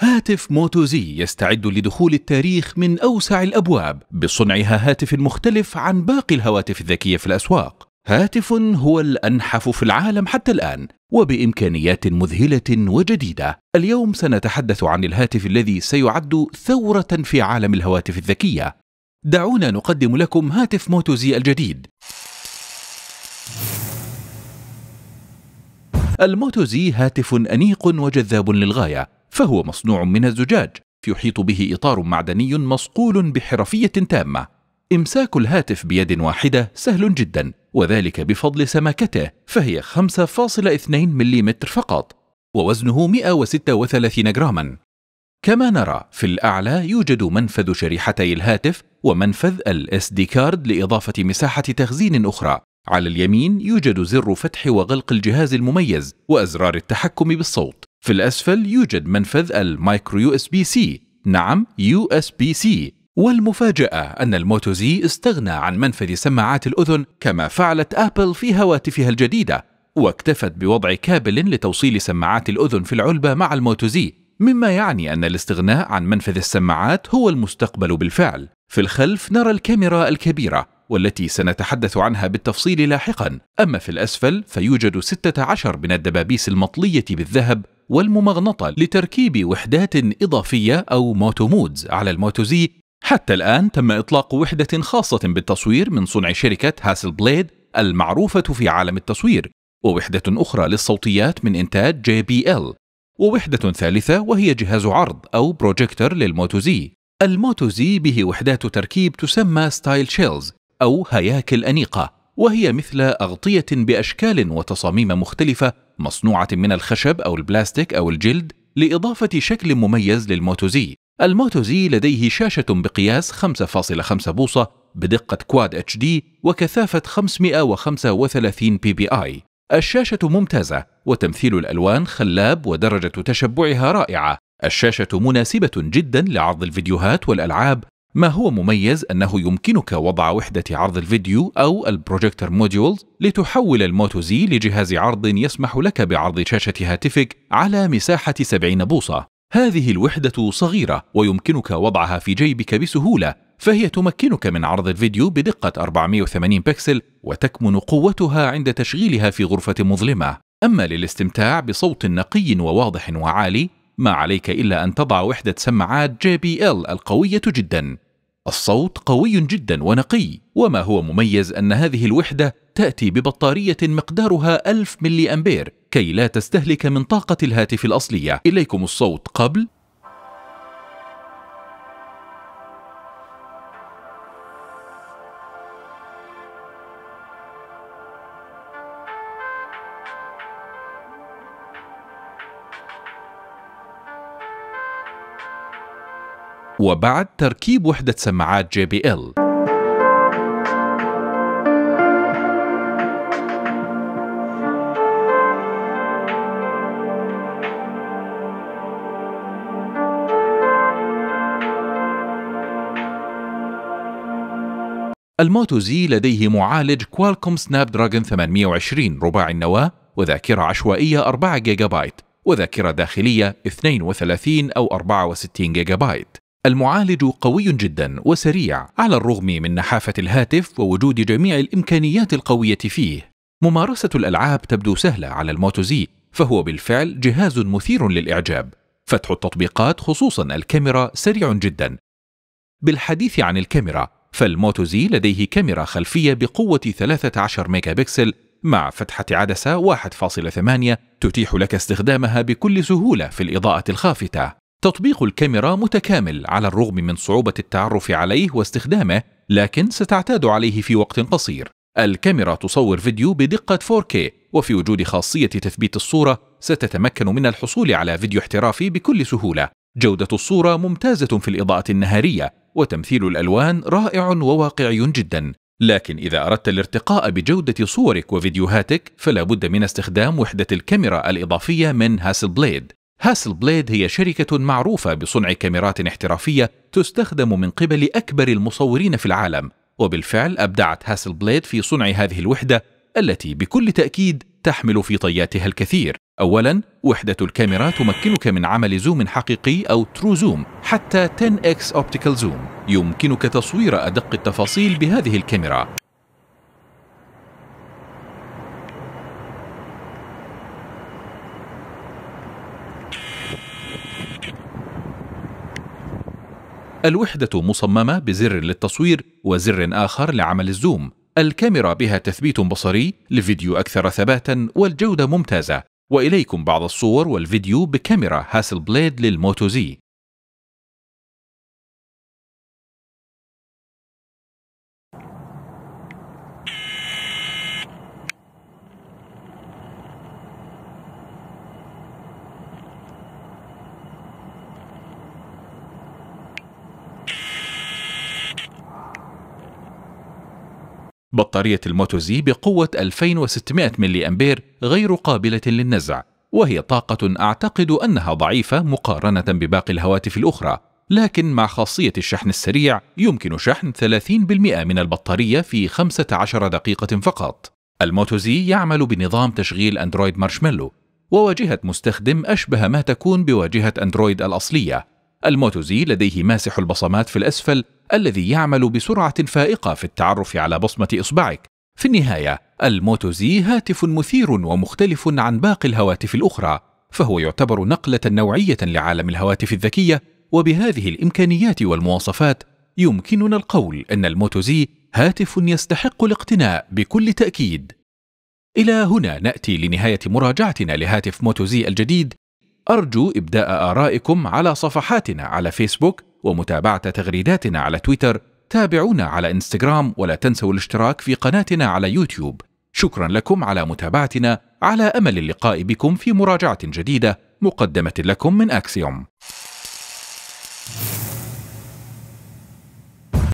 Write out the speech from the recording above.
هاتف موتو زي يستعد لدخول التاريخ من أوسع الأبواب بصنعها هاتف مختلف عن باقي الهواتف الذكية في الأسواق هاتف هو الأنحف في العالم حتى الآن وبإمكانيات مذهلة وجديدة اليوم سنتحدث عن الهاتف الذي سيعد ثورة في عالم الهواتف الذكية دعونا نقدم لكم هاتف موتو زي الجديد الموتو زي هاتف أنيق وجذاب للغاية فهو مصنوع من الزجاج يحيط به إطار معدني مصقول بحرفية تامة إمساك الهاتف بيد واحدة سهل جدا وذلك بفضل سماكته فهي 5.2 ملم فقط ووزنه 136 جراما كما نرى في الأعلى يوجد منفذ شريحتي الهاتف ومنفذ الـ SD كارد لإضافة مساحة تخزين أخرى على اليمين يوجد زر فتح وغلق الجهاز المميز وأزرار التحكم بالصوت في الأسفل يوجد منفذ المايكرو يو اس بي سي نعم يو اس بي سي والمفاجأة أن الموتو زي استغنى عن منفذ سماعات الأذن كما فعلت آبل في هواتفها الجديدة واكتفت بوضع كابل لتوصيل سماعات الأذن في العلبة مع الموتو زي مما يعني أن الاستغناء عن منفذ السماعات هو المستقبل بالفعل في الخلف نرى الكاميرا الكبيرة والتي سنتحدث عنها بالتفصيل لاحقا أما في الأسفل فيوجد 16 من الدبابيس المطلية بالذهب والممغنطة لتركيب وحدات إضافية أو موتومودز على الموتوزي حتى الآن تم إطلاق وحدة خاصة بالتصوير من صنع شركة هاسل بليد المعروفة في عالم التصوير ووحدة أخرى للصوتيات من إنتاج جي بي إل ووحدة ثالثة وهي جهاز عرض أو بروجيكتر للموتوزي الموتوزي به وحدات تركيب تسمى ستايل شيلز أو هياكل أنيقة وهي مثل أغطية بأشكال وتصاميم مختلفة مصنوعة من الخشب أو البلاستيك أو الجلد لإضافة شكل مميز للموتوزي الموتوزي لديه شاشة بقياس 5.5 بوصة بدقة كواد اتش دي وكثافة 535 بي بي آي الشاشة ممتازة وتمثيل الألوان خلاب ودرجة تشبعها رائعة الشاشة مناسبة جدا لعرض الفيديوهات والألعاب ما هو مميز أنه يمكنك وضع وحدة عرض الفيديو أو البروجيكتر موديولز لتحول الموتو زي لجهاز عرض يسمح لك بعرض شاشة هاتفك على مساحة 70 بوصة هذه الوحدة صغيرة ويمكنك وضعها في جيبك بسهولة فهي تمكنك من عرض الفيديو بدقة 480 بكسل وتكمن قوتها عند تشغيلها في غرفة مظلمة أما للاستمتاع بصوت نقي وواضح وعالي ما عليك إلا أن تضع وحدة سماعات JBL القوية جداً الصوت قوي جدا ونقي وما هو مميز أن هذه الوحدة تأتي ببطارية مقدارها 1000 ملي أمبير كي لا تستهلك من طاقة الهاتف الأصلية إليكم الصوت قبل وبعد تركيب وحدة سماعات جي بي إل الموتو زي لديه معالج كوالكوم سناب دراجون 820 رباعي النواة وذاكرة عشوائية 4 جيجا بايت وذاكرة داخلية 32 أو 64 جيجا بايت المعالج قوي جدا وسريع على الرغم من نحافة الهاتف ووجود جميع الإمكانيات القوية فيه ممارسة الألعاب تبدو سهلة على الموتوزي فهو بالفعل جهاز مثير للإعجاب فتح التطبيقات خصوصا الكاميرا سريع جدا بالحديث عن الكاميرا فالموتوزي لديه كاميرا خلفية بقوة 13 ميجا بكسل مع فتحة عدسة 1.8 تتيح لك استخدامها بكل سهولة في الإضاءة الخافتة تطبيق الكاميرا متكامل على الرغم من صعوبة التعرف عليه واستخدامه لكن ستعتاد عليه في وقت قصير الكاميرا تصور فيديو بدقة 4K وفي وجود خاصية تثبيت الصورة ستتمكن من الحصول على فيديو احترافي بكل سهولة جودة الصورة ممتازة في الإضاءة النهارية وتمثيل الألوان رائع وواقعي جدا لكن إذا أردت الارتقاء بجودة صورك وفيديوهاتك فلا بد من استخدام وحدة الكاميرا الإضافية من هاسل بليد هاسل بليد هي شركة معروفة بصنع كاميرات احترافية تستخدم من قبل أكبر المصورين في العالم وبالفعل أبدعت هاسل بليد في صنع هذه الوحدة التي بكل تأكيد تحمل في طياتها الكثير أولا وحدة الكاميرا تمكنك من عمل زوم حقيقي أو ترو زوم حتى 10x اوبتيكال زوم يمكنك تصوير أدق التفاصيل بهذه الكاميرا الوحدة مصممة بزر للتصوير وزر آخر لعمل الزوم الكاميرا بها تثبيت بصري لفيديو أكثر ثباتا والجودة ممتازة وإليكم بعض الصور والفيديو بكاميرا هاسل بليد للموتو زي بطارية الموتو زي بقوة 2600 ملي أمبير غير قابلة للنزع وهي طاقة أعتقد أنها ضعيفة مقارنة بباقي الهواتف الأخرى لكن مع خاصية الشحن السريع يمكن شحن 30% من البطارية في 15 دقيقة فقط الموتو زي يعمل بنظام تشغيل أندرويد مارشميلو وواجهة مستخدم أشبه ما تكون بواجهة أندرويد الأصلية الموتوزي لديه ماسح البصمات في الأسفل الذي يعمل بسرعة فائقة في التعرف على بصمة إصبعك في النهاية الموتوزي هاتف مثير ومختلف عن باقي الهواتف الأخرى فهو يعتبر نقلة نوعية لعالم الهواتف الذكية وبهذه الإمكانيات والمواصفات يمكننا القول أن الموتوزي هاتف يستحق الاقتناء بكل تأكيد إلى هنا نأتي لنهاية مراجعتنا لهاتف موتوزي الجديد أرجو إبداء آرائكم على صفحاتنا على فيسبوك ومتابعة تغريداتنا على تويتر تابعونا على إنستغرام ولا تنسوا الاشتراك في قناتنا على يوتيوب شكرا لكم على متابعتنا على أمل اللقاء بكم في مراجعة جديدة مقدمة لكم من أكسيوم